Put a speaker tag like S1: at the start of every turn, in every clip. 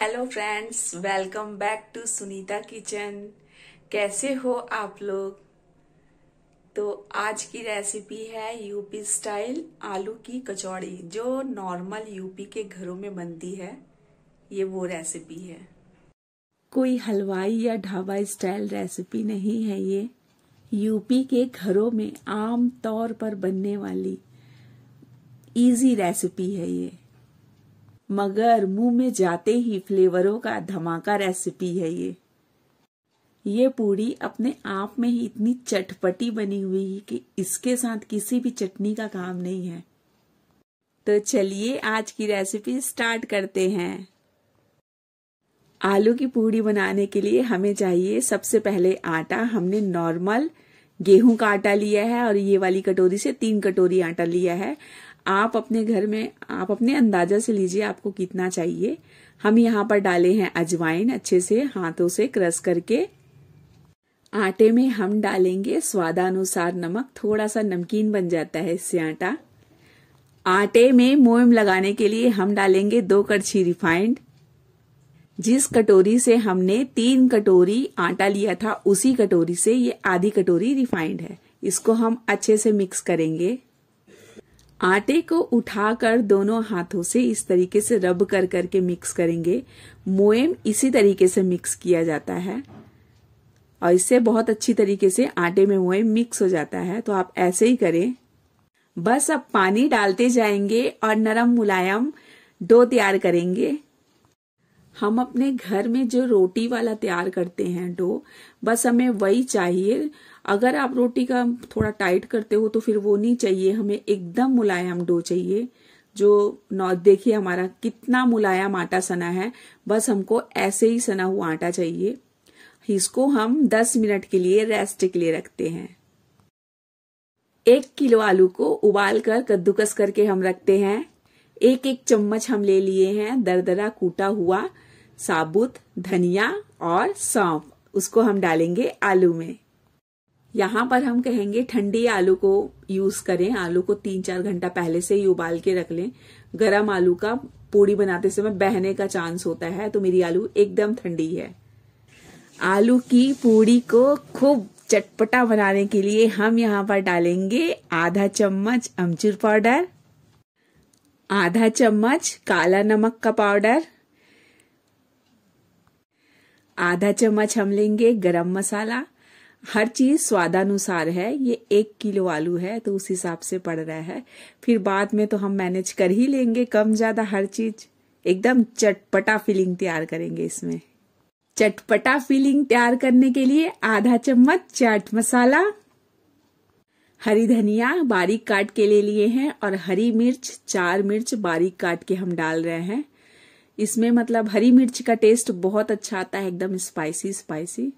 S1: hello friends welcome back to Sunita kitchen कैसे हो आप लोग तो आज की रेसिपी है यूपी स्टाइल आलू की कचौड़ी जो नॉर्मल यूपी के घरों में बनती है ये वो रेसिपी है कोई हलवाई या ढाबा स्टाइल रेसिपी नहीं है ये यूपी के घरों में आम तौर पर बनने वाली इजी रेसिपी है ये मगर मुंह में जाते ही फ्लेवरों का धमाका रेसिपी है ये ये पूड़ी अपने आप में ही इतनी चटपटी बनी हुई है कि इसके साथ किसी भी चटनी का काम नहीं है तो चलिए आज की रेसिपी स्टार्ट करते हैं आलू की पूड़ी बनाने के लिए हमें चाहिए सबसे पहले आटा हमने नॉर्मल गेहूं का आटा लिया है और ये वाली कटोरी से तीन कटोरी आटा लिया है आप अपने घर में आप अपने अंदाजा से लीजिए आपको कितना चाहिए हम यहाँ पर डाले हैं अजवाइन अच्छे से हाथों से क्रश करके आटे में हम डालेंगे स्वादानुसार नमक थोड़ा सा नमकीन बन जाता है इससे आटा आटे में मोयम लगाने के लिए हम डालेंगे दो कड़छी रिफाइंड जिस कटोरी से हमने तीन कटोरी आटा लिया था उसी कटोरी से ये आधी कटोरी रिफाइंड है इसको हम अच्छे से मिक्स करेंगे आटे को उठाकर दोनों हाथों से इस तरीके से रब कर करके मिक्स करेंगे मोएम इसी तरीके से मिक्स किया जाता है और इससे बहुत अच्छी तरीके से आटे में मोएम मिक्स हो जाता है तो आप ऐसे ही करें बस अब पानी डालते जाएंगे और नरम मुलायम डो तैयार करेंगे हम अपने घर में जो रोटी वाला तैयार करते हैं डो बस हमें वही चाहिए अगर आप रोटी का थोड़ा टाइट करते हो तो फिर वो नहीं चाहिए हमें एकदम मुलायम डो चाहिए जो नौ देखिए हमारा कितना मुलायम आटा सना है बस हमको ऐसे ही सना हुआ आटा चाहिए इसको हम 10 मिनट के लिए रेस्ट के लिए रखते हैं एक किलो आलू को उबाल कर कद्दूकस करके हम रखते हैं एक एक चम्मच हम ले लिए हैं दरदरा कूटा हुआ साबुत धनिया और सौंफ उसको हम डालेंगे आलू में यहाँ पर हम कहेंगे ठंडी आलू को यूज करें आलू को तीन चार घंटा पहले से ही उबाल के रख लें गरम आलू का पूड़ी बनाते समय बहने का चांस होता है तो मेरी आलू एकदम ठंडी है आलू की पूड़ी को खूब चटपटा बनाने के लिए हम यहाँ पर डालेंगे आधा चम्मच अमचूर पाउडर आधा चम्मच काला नमक का पाउडर आधा चम्मच हम लेंगे गरम मसाला हर चीज स्वादानुसार है ये एक किलो आलू है तो उस हिसाब से पड़ रहा है फिर बाद में तो हम मैनेज कर ही लेंगे कम ज्यादा हर चीज एकदम चटपटा फीलिंग तैयार करेंगे इसमें चटपटा फीलिंग तैयार करने के लिए आधा चम्मच चाट मसाला हरी धनिया बारीक काट के ले लिए हैं और हरी मिर्च चार मिर्च बारीक काट के हम डाल रहे हैं इसमें मतलब हरी मिर्च का टेस्ट बहुत अच्छा आता है एकदम स्पाइसी स्पाइसी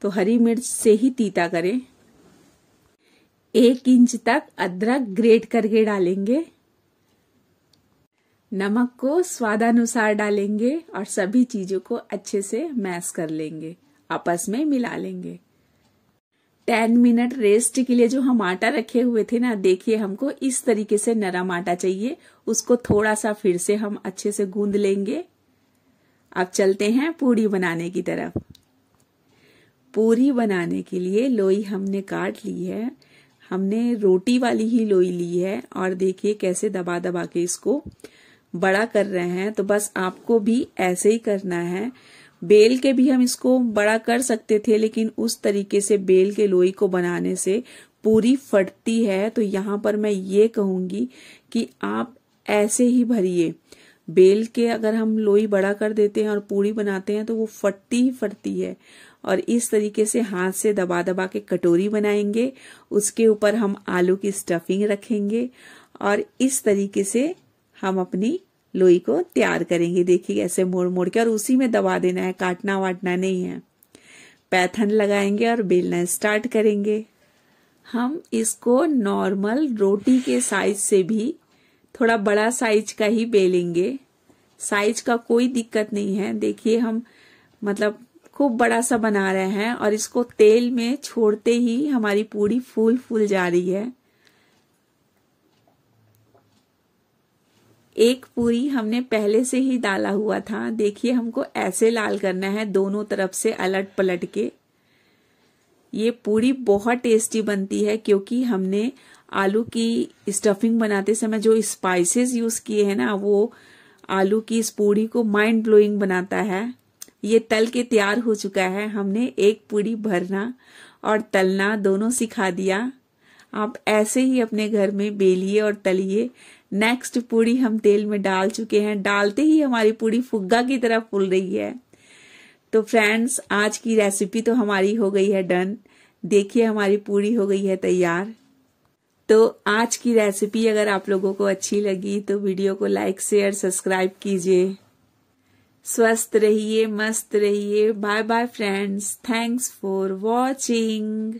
S1: तो हरी मिर्च से ही तीता करें एक इंच तक अदरक ग्रेट करके डालेंगे नमक को स्वादानुसार डालेंगे और सभी चीजों को अच्छे से मैश कर लेंगे आपस में मिला लेंगे टेन मिनट रेस्ट के लिए जो हम आटा रखे हुए थे ना देखिए हमको इस तरीके से नरम आटा चाहिए उसको थोड़ा सा फिर से हम अच्छे से गूंद लेंगे अब चलते हैं पूरी बनाने की तरफ पूरी बनाने के लिए लोई हमने काट ली है हमने रोटी वाली ही लोई ली है और देखिए कैसे दबा दबा के इसको बड़ा कर रहे हैं तो बस आपको भी ऐसे ही करना है बेल के भी हम इसको बड़ा कर सकते थे लेकिन उस तरीके से बेल के लोई को बनाने से पूरी फटती है तो यहाँ पर मैं ये कहूंगी कि आप ऐसे ही भरिए बेल के अगर हम लोई बड़ा कर देते हैं और पूरी बनाते हैं तो वो फटती ही फटती है और इस तरीके से हाथ से दबा दबा के कटोरी बनाएंगे उसके ऊपर हम आलू की स्टफिंग रखेंगे और इस तरीके से हम अपनी लोई को तैयार करेंगे देखिए ऐसे मोड़ मोड़ के और उसी में दबा देना है काटना वाटना नहीं है पैथन लगाएंगे और बेलना स्टार्ट करेंगे हम इसको नॉर्मल रोटी के साइज से भी थोड़ा बड़ा साइज का ही बेलेंगे साइज का कोई दिक्कत नहीं है देखिए हम मतलब खूब बड़ा सा बना रहे हैं और इसको तेल में छोड़ते ही हमारी पूरी फूल फूल जा रही है एक पूरी हमने पहले से ही डाला हुआ था देखिए हमको ऐसे लाल करना है दोनों तरफ से अलट पलट के ये पूरी बहुत टेस्टी बनती है क्योंकि हमने आलू की स्टफिंग बनाते समय जो स्पाइसेस यूज़ किए हैं ना वो आलू की इस पूरी को माइंड ब्लोइंग बनाता है ये तल के तैयार हो चुका है हमने एक पूरी भरना और तलना दोनों सिखा दिया आप ऐसे ही अपने घर में बेलिए और तलिए नेक्स्ट पूड़ी हम तेल में डाल चुके हैं डालते ही हमारी पूड़ी फुग्गा की तरह फूल रही है तो फ्रेंड्स आज की रेसिपी तो हमारी हो गई है डन देखिए हमारी पूरी हो गई है तैयार तो आज की रेसिपी अगर आप लोगों को अच्छी लगी तो वीडियो को लाइक शेयर सब्सक्राइब कीजिए स्वस्थ रहिए मस्त रहिए bye bye friends thanks for watching